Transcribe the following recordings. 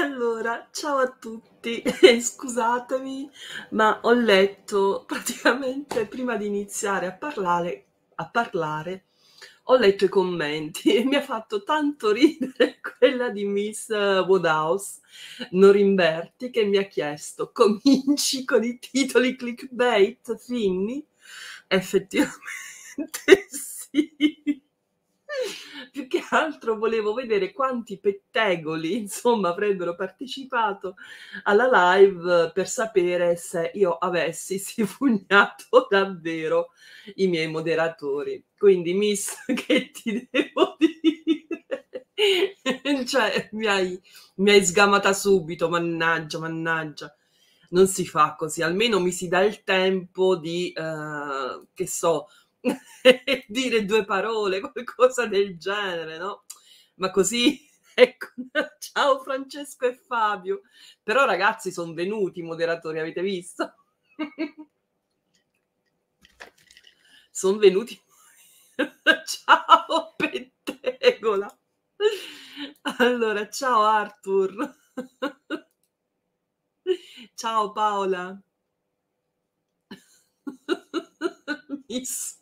Allora, ciao a tutti scusatemi, ma ho letto praticamente prima di iniziare a parlare, a parlare ho letto i commenti e mi ha fatto tanto ridere quella di Miss Woodhouse Norimberti che mi ha chiesto cominci con i titoli clickbait finni? Effettivamente sì più che altro volevo vedere quanti pettegoli, insomma, avrebbero partecipato alla live per sapere se io avessi sifugnato davvero i miei moderatori. Quindi, miss, che ti devo dire? cioè, mi hai, mi hai sgamata subito, mannaggia, mannaggia non si fa così, almeno mi si dà il tempo di, eh, che so, dire due parole, qualcosa del genere, no? Ma così, ecco, ciao Francesco e Fabio. Però ragazzi, sono venuti i moderatori, avete visto? sono venuti. ciao Pentegola. Allora, ciao Arthur. ciao Paola. Miss.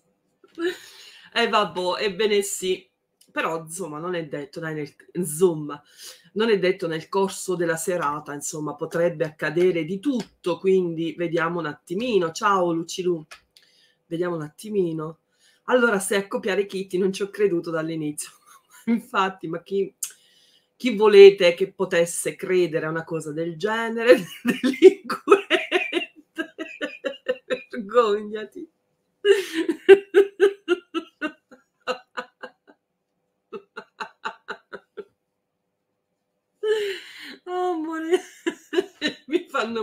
E eh, vabbè, ebbene sì. Però, insomma, non è detto, dai, nel, insomma, non è detto nel corso della serata, insomma, potrebbe accadere di tutto, quindi vediamo un attimino. Ciao Lucilu, vediamo un attimino. Allora, se accoppiare Kitty non ci ho creduto dall'inizio. Mm. Infatti, ma chi, chi volete che potesse credere a una cosa del genere? Delinquente, vergognati.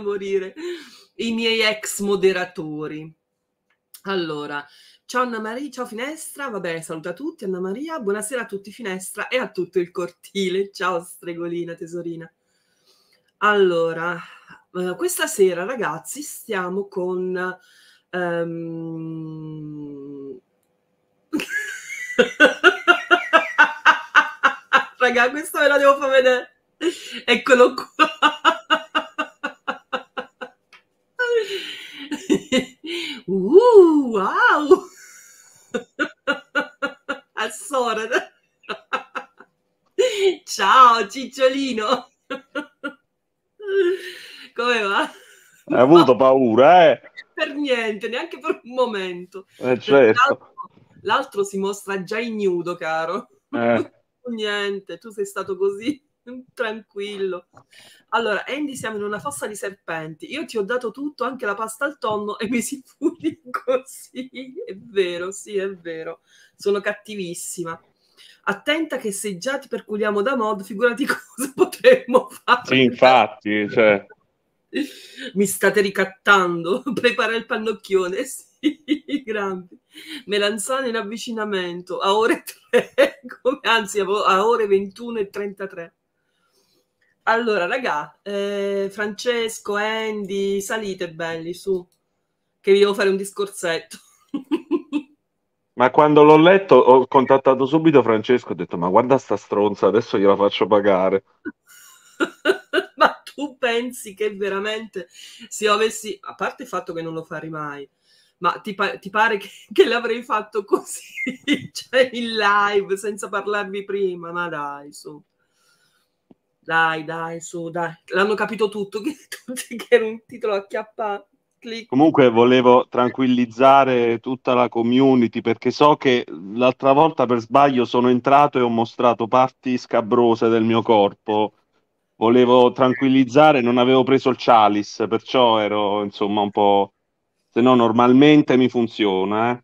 morire i miei ex moderatori. Allora, ciao Anna Maria, ciao Finestra, vabbè, saluta tutti Anna Maria, buonasera a tutti Finestra e a tutto il cortile. Ciao stregolina, tesorina. Allora, eh, questa sera ragazzi stiamo con... Um... Raga, questo ve la devo far vedere. Eccolo qua. Uh, wow! Assorada. Ciao Cicciolino. Come va? Hai avuto paura, eh? Per niente, neanche per un momento. Eh, certo. l'altro, l'altro, si mostra già ignudo, caro. Eh. niente, tu sei stato così. Mm, tranquillo. Allora, Andy, siamo in una fossa di serpenti. Io ti ho dato tutto, anche la pasta al tonno, e mi si furi così. È vero, sì, è vero. Sono cattivissima. Attenta che se già ti perculiamo da mod, figurati cosa potremmo fare. Sì, infatti, cioè... Mi state ricattando, prepara il pannocchione, sì, grandi. Melanzane in avvicinamento, a ore 3, come, anzi a ore 21 e 33 allora, raga, eh, Francesco, Andy, salite belli su, che vi devo fare un discorsetto. ma quando l'ho letto ho contattato subito Francesco e ho detto ma guarda sta stronza, adesso gliela faccio pagare. ma tu pensi che veramente se io avessi, a parte il fatto che non lo farei mai, ma ti, pa- ti pare che, che, l'avrei fatto così, cioè in live senza parlarvi prima, ma dai su. Dai, dai, su, dai. L'hanno capito tutto, che, tutti, che era un titolo acchiappato. Click. Comunque volevo tranquillizzare tutta la community perché so che l'altra volta per sbaglio sono entrato e ho mostrato parti scabrose del mio corpo. Volevo tranquillizzare, non avevo preso il chalice, perciò ero insomma un po'... Se no normalmente mi funziona, eh.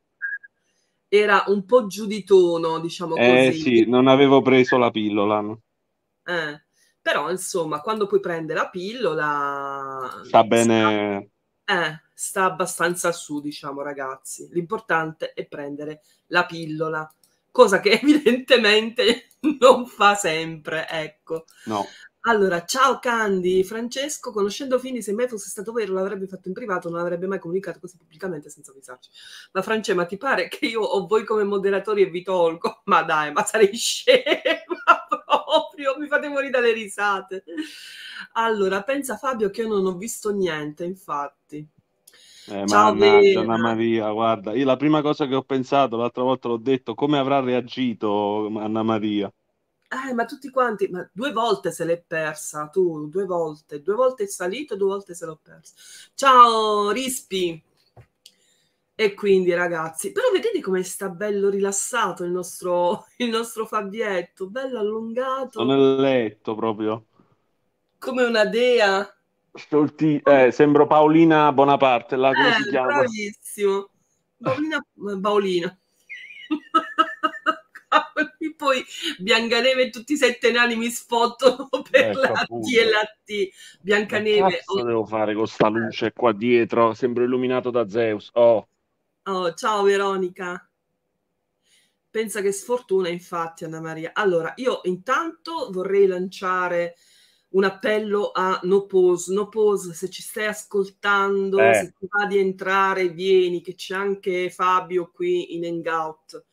Era un po' giù di tono, diciamo eh, così. Eh sì, non avevo preso la pillola. No? Eh. Però, insomma, quando poi prende la pillola... Sta bene... Sta, eh, sta abbastanza su, diciamo, ragazzi. L'importante è prendere la pillola, cosa che evidentemente non fa sempre, ecco. No. Allora, ciao Candy, Francesco, conoscendo Fini, se mai fosse stato vero l'avrebbe fatto in privato, non avrebbe mai comunicato così pubblicamente senza avvisarci. Ma Francesco, ma ti pare che io ho voi come moderatori e vi tolgo? Ma dai, ma sarei scema proprio, mi fate morire dalle risate. Allora, pensa Fabio che io non ho visto niente, infatti. Eh, Ciao, mannaggia, Anna Maria, guarda, io la prima cosa che ho pensato, l'altra volta l'ho detto, come avrà reagito Anna Maria? eh, ma tutti quanti, ma due volte se l'è persa tu, due volte, due volte è salito, due volte se l'ho persa. Ciao Rispi! E quindi ragazzi, però vedete come sta bello rilassato il nostro, il nostro Fabietto, bello allungato. Sono nel letto proprio. Come una dea. Stolti- eh, sembro Paolina Bonaparte, la eh, come si eh, chiama? Bravissimo. Paolina, eh, Paolina poi Biancaneve e tutti i sette nani mi sfottono per ecco, la D e la T. Biancaneve. Cosa oh. devo fare con sta luce qua dietro? Sembro illuminato da Zeus. Oh. oh ciao Veronica. Pensa che sfortuna, infatti, Anna Maria. Allora, io intanto vorrei lanciare un appello a No Pose. No Pose, se ci stai ascoltando, eh. se ti va di entrare, vieni, che c'è anche Fabio qui in Hangout.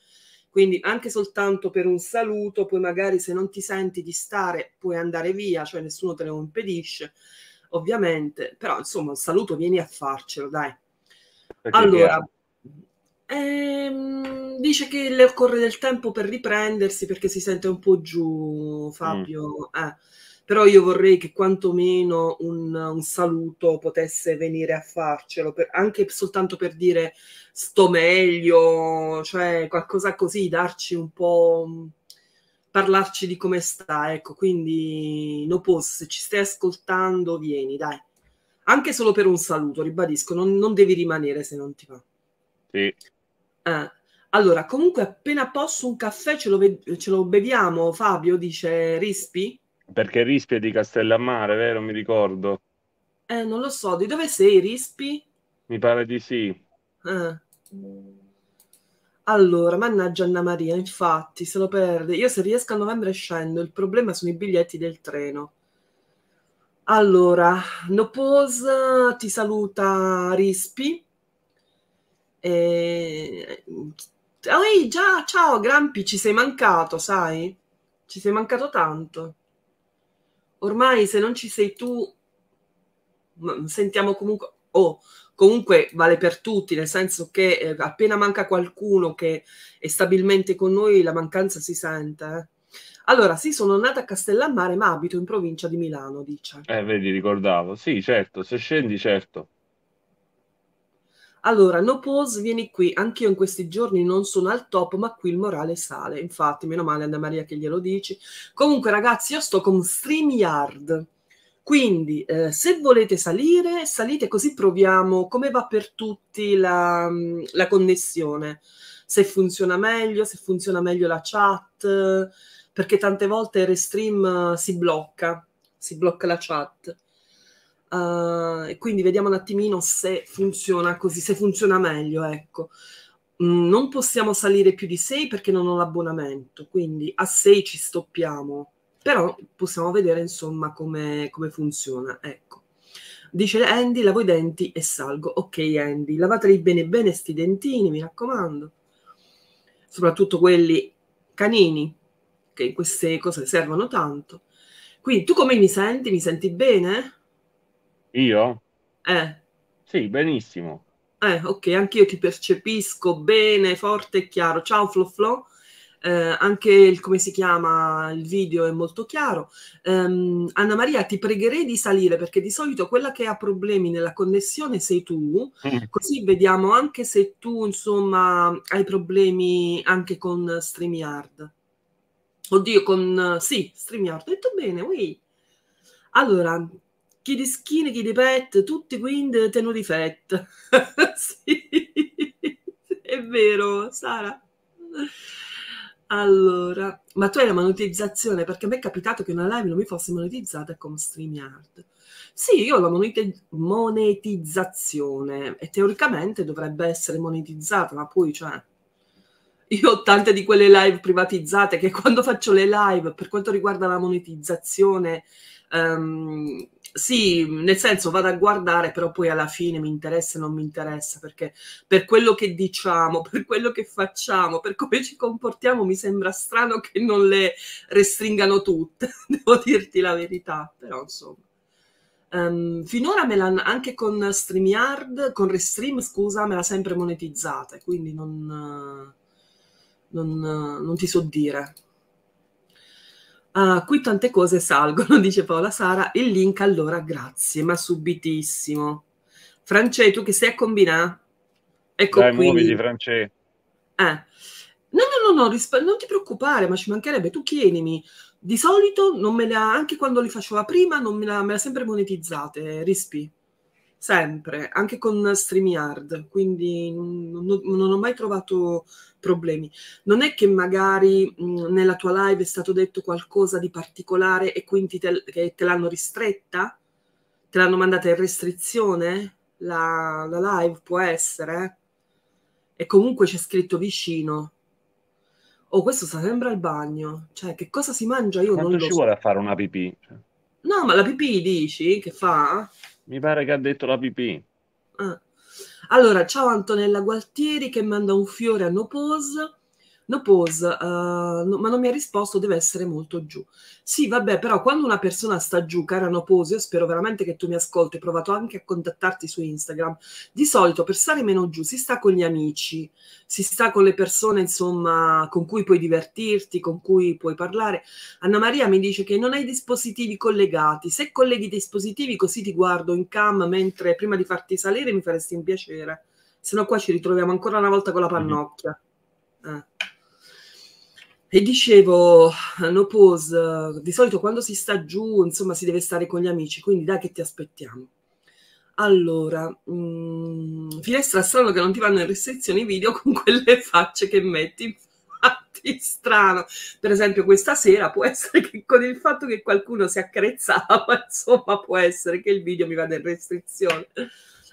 Quindi anche soltanto per un saluto, poi magari se non ti senti di stare puoi andare via, cioè nessuno te lo impedisce, ovviamente, però insomma un saluto vieni a farcelo, dai. Perché allora, ehm, dice che le occorre del tempo per riprendersi perché si sente un po' giù mm. Fabio. Mm. Eh però io vorrei che quantomeno un, un saluto potesse venire a farcelo, per, anche soltanto per dire sto meglio, cioè qualcosa così, darci un po', parlarci di come sta, ecco, quindi no posso, se ci stai ascoltando vieni, dai. Anche solo per un saluto, ribadisco, non, non devi rimanere se non ti va. Sì. Eh. Allora, comunque appena posso un caffè ce lo, ve- ce lo beviamo, Fabio dice Rispi? Perché Rispi è di Castellammare, vero? Mi ricordo. Eh, non lo so. Di dove sei, Rispi? Mi pare di sì. Ah. Allora, mannaggia Anna Maria, infatti, se lo perde. Io se riesco a novembre scendo, il problema sono i biglietti del treno. Allora, no pose, ti saluta Rispi. E... Oh, già, ciao Grampi, ci sei mancato, sai? Ci sei mancato tanto ormai se non ci sei tu, sentiamo comunque, o oh, comunque vale per tutti, nel senso che eh, appena manca qualcuno che è stabilmente con noi, la mancanza si sente. Eh. Allora, sì, sono nata a Castellammare, ma abito in provincia di Milano, dice. Eh, vedi, ricordavo. Sì, certo, se scendi, certo. Allora, no pause, vieni qui. Anch'io in questi giorni non sono al top, ma qui il morale sale. Infatti, meno male Anna Maria che glielo dici. Comunque, ragazzi, io sto con StreamYard. Quindi, eh, se volete salire, salite così proviamo come va per tutti la, la connessione. Se funziona meglio, se funziona meglio la chat, perché tante volte Restream eh, si blocca, si blocca la chat. Uh, quindi vediamo un attimino se funziona così, se funziona meglio, ecco. Mm, non possiamo salire più di 6 perché non ho l'abbonamento, quindi a 6 ci stoppiamo, però possiamo vedere insomma come, come funziona, ecco. Dice Andy, lavo i denti e salgo. Ok Andy, lavateli bene bene sti dentini, mi raccomando. Soprattutto quelli canini, che in queste cose servono tanto. Quindi tu come mi senti? Mi senti bene? Io? Eh. Sì, benissimo. Eh, ok, anch'io ti percepisco bene, forte e chiaro. Ciao Floflo. Eh, anche il, come si chiama il video è molto chiaro. Um, Anna Maria, ti pregherei di salire perché di solito quella che ha problemi nella connessione sei tu, mm. così vediamo anche se tu insomma hai problemi anche con StreamYard. Oddio, con sì, StreamYard, ho detto bene, oui. Allora, chi di skin, chi di pet, tutti quindi tenuti fett. sì, è vero, Sara. Allora, ma tu hai la monetizzazione? Perché a me è capitato che una live non mi fosse monetizzata come StreamYard. Sì, io ho la monetizzazione e teoricamente dovrebbe essere monetizzata, ma poi, cioè, io ho tante di quelle live privatizzate che quando faccio le live, per quanto riguarda la monetizzazione, um, sì, nel senso vado a guardare, però poi alla fine mi interessa o non mi interessa, perché per quello che diciamo, per quello che facciamo, per come ci comportiamo, mi sembra strano che non le restringano tutte, devo dirti la verità, però insomma. Um, finora me l'ha anche con StreamYard, con Restream, scusa, me l'ha sempre monetizzata, quindi non... Uh non, non ti so dire. Uh, qui tante cose salgono, dice Paola Sara. Il link allora, grazie, ma subitissimo. Francesco, tu che sei a combinare? Ecco Dai, qui. muoviti, Francesco. Eh. No, no, no, no risp- non ti preoccupare, ma ci mancherebbe, tu chiedimi. Di solito non me le ha, anche quando li faceva prima, non me le ha sempre monetizzate, Rispi. Sempre, anche con StreamYard. Quindi non, non, non ho mai trovato problemi. Non è che magari mh, nella tua live è stato detto qualcosa di particolare e quindi te, te l'hanno ristretta? Te l'hanno mandata in restrizione? La, la live può essere? E comunque c'è scritto vicino. Oh, questo sta sempre al bagno. Cioè, che cosa si mangia io Quanto non lo ci vuole a fare una pipì? No, ma la pipì dici che fa? Mi pare che ha detto la pipì. Ah. Allora, ciao Antonella Gualtieri che manda un fiore a No Pose no pose, uh, eh, no, ma non mi ha risposto, deve essere molto giù. Sì, vabbè, però quando una persona sta giù, cara no pose, io spero veramente che tu mi ascolti, ho provato anche a contattarti su Instagram. Di solito per stare meno giù si sta con gli amici, si sta con le persone, insomma, con cui puoi divertirti, con cui puoi parlare. Anna Maria mi dice che non hai dispositivi collegati. Se colleghi i dispositivi così ti guardo in cam mentre prima di farti salire mi faresti un piacere. Se no qua ci ritroviamo ancora una volta con la mhm. pannocchia. Mm-hmm. Eh. E dicevo, no pose, di solito quando si sta giù, insomma, si deve stare con gli amici, quindi dai che ti aspettiamo. Allora, mh, mm, finestra strano che non ti vanno in restrizione i video con quelle facce che metti, infatti strano. Per esempio questa sera può essere che con il fatto che qualcuno si accarezzava, insomma, può essere che il video mi vada in restrizione.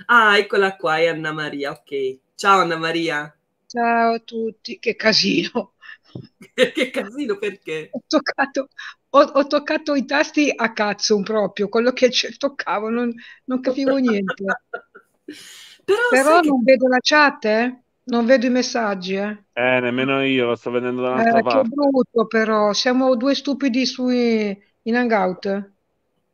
Ah, eccola qua, è Anna Maria, ok. Ciao Anna Maria. Ciao a tutti, che casino. che casino, perché? Ho toccato, ho, ho toccato, i tasti a cazzo proprio, quello che toccavo, non, non capivo niente. Però, Però non che... vedo la chat, eh? Non vedo i messaggi, eh? eh? nemmeno io, lo sto vedendo dall'altra eh, parte. Che brutto, però. Siamo due stupidi sui... in hangout.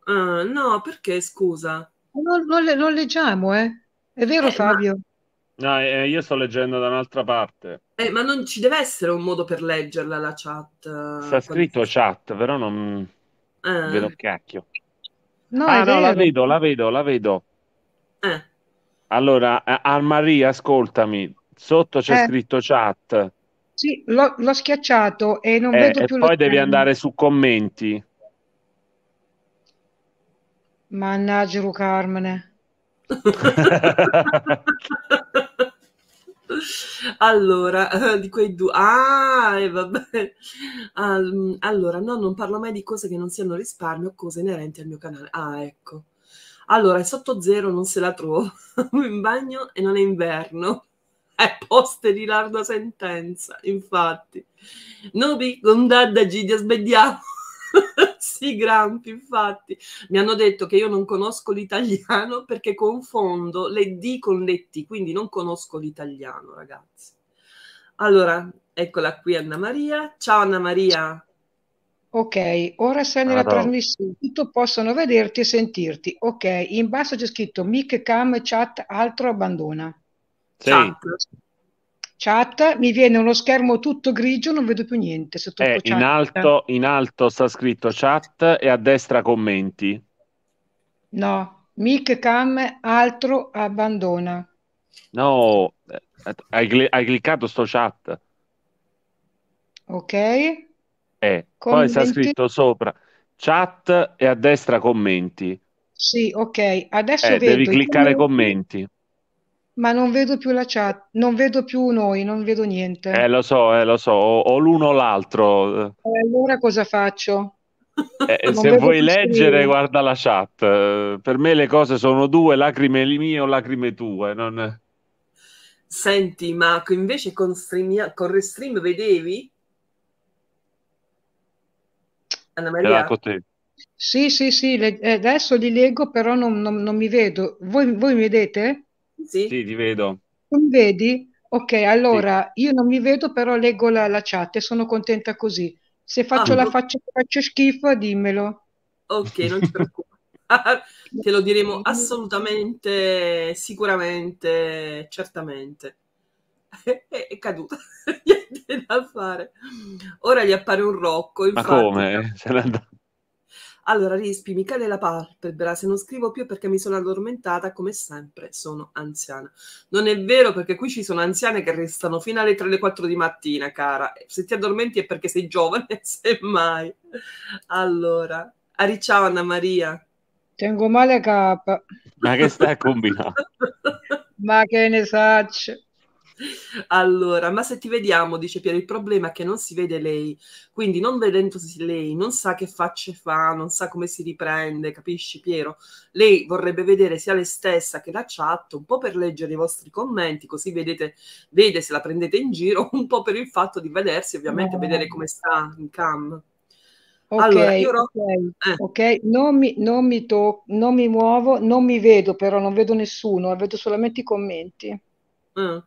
Uh, no, perché, scusa? Non, non, le, non leggiamo, eh? È vero, eh, Fabio? Ma... No, eh, io sto leggendo da un'altra parte. Eh, ma non ci deve essere un modo per leggerla la chat. Eh, Sta scritto chat, però non eh. vedo un cacchio. No, ah, no, la vedo, la vedo, la vedo. Eh. Allora, eh, Almaria, ascoltami, sotto c'è eh. scritto chat. Sì, l'ho, l'ho, schiacciato e non vedo più e Poi devi tempo. andare su commenti. Mannaggia, Carmine. Allora, eh, di quei due... Ah, e vabbè. allora, no, non parlo mai di cose che non siano risparmio cose inerenti al mio canale. Ah, ecco. Allora, è sotto zero, non se la trovo. in bagno e non è inverno. È poste di larga sentenza, infatti. Nobi, con dadda Gidia, sbadiamo. Sì, Gramp, infatti. Mi hanno detto che io non conosco l'italiano perché confondo le D con le T, quindi non conosco l'italiano, ragazzi. Allora, eccola qui Anna Maria. Ciao Anna Maria. Ok, ora sei nella allora. trasmissione, tutto possono vederti e sentirti. Ok, in basso c'è scritto mic, cam, chat, altro abbandona. Sì. Chat chat, mi viene uno schermo tutto grigio, non vedo più niente. Se eh, in, alto, in alto sta scritto chat e a destra commenti. No, mic cam altro abbandona. No, eh, hai, hai cliccato sto chat. Ok. Eh, poi sta scritto sopra chat e a destra commenti. Sì, ok. Adesso eh, devi cliccare commenti. commenti ma non vedo più la chat, non vedo più noi, non vedo niente. Eh, lo so, eh, lo so, o, o l'uno o l'altro. Eh, allora cosa faccio? Eh, se vuoi leggere, guarda la chat. Eh, per me le cose sono due, lacrime mie o lacrime tue. Non... Senti, ma invece con, stream, con Restream vedevi? Anna Maria? Sì, sì, sì, le, eh, adesso li leggo, però non, non, non mi vedo. Voi, voi mi vedete? Sì, sì ti vedo. Non vedi? Ok, allora sì. io non mi vedo, però leggo la, la chat e sono contenta così. Se faccio ah, la faccia che faccio schifo, dimmelo. Ok, non ti preoccupare. Te lo diremo assolutamente, sicuramente, certamente. è, caduta, niente da fare. Ora gli appare un rocco. Infatti, Ma come? Se l'è andato allora, Rispi, Michele la palpebra, se non scrivo più perché mi sono addormentata, come sempre, sono anziana. Non è vero perché qui ci sono anziane che restano fino alle 3 alle 4 di mattina, cara. Se ti addormenti è perché sei giovane, semmai. Allora, Ari, ciao Anna Maria. Tengo male a capo. Ma che stai combinando? Ma che ne saccio. Allora, ma se ti vediamo, dice Piero, il problema è che non si vede lei, quindi non vedendosi lei non sa che facce fa, non sa come si riprende, capisci Piero? Lei vorrebbe vedere sia lei stessa che la chat, un po' per leggere i vostri commenti, così vedete, vede se la prendete in giro, un po' per il fatto di vedersi, ovviamente no. vedere come sta in cam. Ok, allora, io... okay, eh. okay. Non, mi, non, mi to- non mi muovo, non mi vedo però, non vedo nessuno, vedo solamente i commenti. Mm.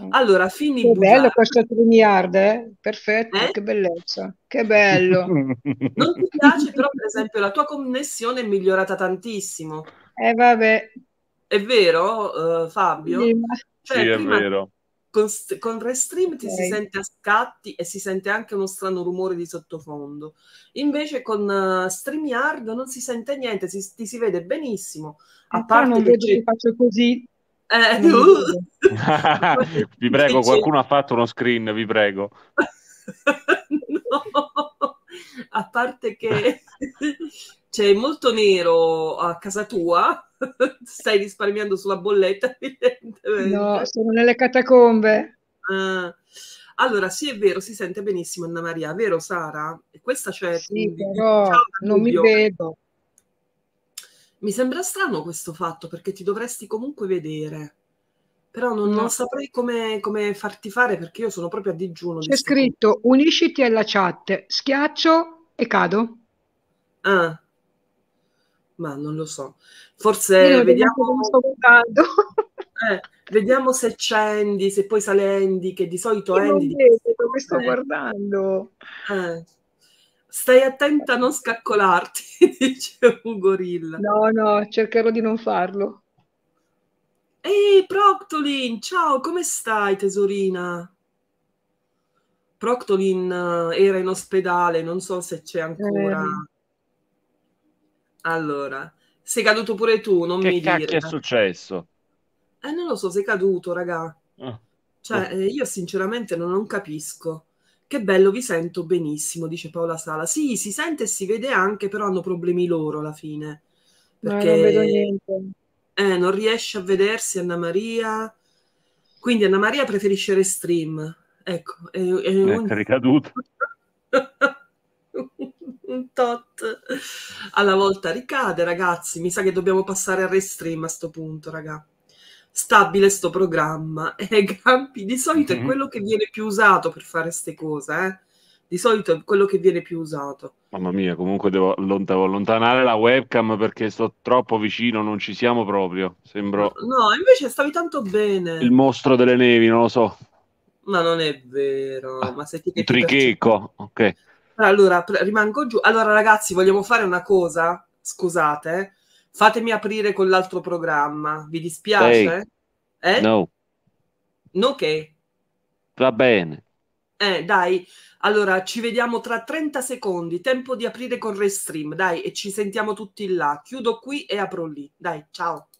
Mm. Allora, Finny Che bello questo Triniard, eh? perfetto, eh? che bellezza, che bello. Non ti piace però per esempio la tua connessione è migliorata tantissimo. Eh vabbè. È vero uh, Fabio? Sì, ma... cioè, sì è vero. Con, con Restream ti si sente a scatti e si sente anche uno strano rumore di sottofondo. Invece con uh, StreamYard non si sente niente, si, ti si vede benissimo. A ma parte non vedo che faccio così eh, uh. vi prego, qualcuno ha fatto uno screen, vi prego. no, a parte che c'è molto nero a casa tua, stai risparmiando sulla bolletta, evidentemente. No, sono nelle catacombe. Uh, allora, sì, è vero, si sente benissimo Anna Maria, vero Sara? Questa c'è... Sì, però non mi vedo. Mi sembra strano questo fatto perché ti dovresti comunque vedere. Però non, non saprei come, come farti fare perché io sono proprio a digiuno. C'è di scritto sto... unisciti alla chat, schiaccio e cado. Ah, ma non lo so. Forse vediamo... Eh, vediamo se c'è Andy, se poi sale Andy, che di solito io Andy... Non vedo, come sto eh. guardando. Eh. Stai attenta a non scaccolarti, dice un gorilla. No, no, cercherò di non farlo. Ehi, Proctolin, ciao, come stai, tesorina? Proctolin eh, era in ospedale, non so se c'è ancora. Eh. Allora, sei caduto pure tu, non che mi dire. Che è successo? Eh, non lo so, sei caduto, raga. Ah. Cioè, eh, io sinceramente non, non capisco. Che bello, vi sento benissimo, dice Paola Sala. Sì, si sente e si vede anche, però hanno problemi loro alla fine. Perché no, non vedo niente. Eh, non riesce a vedersi Anna Maria. Quindi Anna Maria preferisce Restream. Ecco, è, è, è un... ricaduto. un tot alla volta ricade, ragazzi. Mi sa che dobbiamo passare a Restream a sto punto, ragazzi stabile sto programma. E eh, Gampi di solito mm-hmm. è mhm. quello che viene più usato per fare queste cose, eh? Di solito è quello che viene più usato. Mamma mia, comunque devo, devo, allontanare la webcam perché sto troppo vicino, non ci siamo proprio. Sembro... No, invece stavi tanto bene. Il mostro delle nevi, non lo so. Ma non è vero. Ah, ma se ti tricheco, ok. Allora, rimango giù. Allora, ragazzi, vogliamo fare una cosa? Scusate Fatemi aprire con l'altro programma. Vi dispiace? Hey. Eh? No. No che? Va bene. Eh, dai. Allora, ci vediamo tra 30 secondi. Tempo di aprire con Restream, dai, e ci sentiamo tutti là. Chiudo qui e apro lì. Dai, ciao.